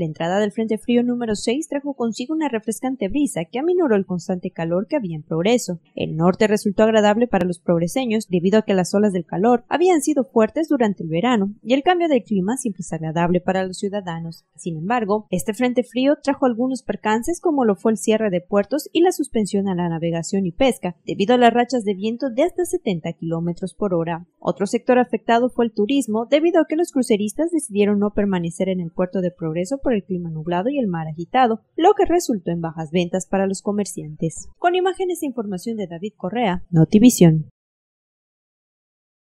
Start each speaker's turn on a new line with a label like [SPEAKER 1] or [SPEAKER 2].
[SPEAKER 1] La entrada del Frente Frío número 6 trajo consigo una refrescante brisa que aminoró el constante calor que había en progreso. El norte resultó agradable para los progreseños debido a que las olas del calor habían sido fuertes durante el verano y el cambio del clima siempre es agradable para los ciudadanos. Sin embargo, este Frente Frío trajo algunos percances como lo fue el cierre de puertos y la suspensión a la navegación y pesca debido a las rachas de viento de hasta 70 kilómetros por hora. Otro sector afectado fue el turismo debido a que los cruceristas decidieron no permanecer en el puerto de Progreso el clima nublado y el mar agitado, lo que resultó
[SPEAKER 2] en bajas ventas para los comerciantes. Con imágenes e información de David Correa, Notivision.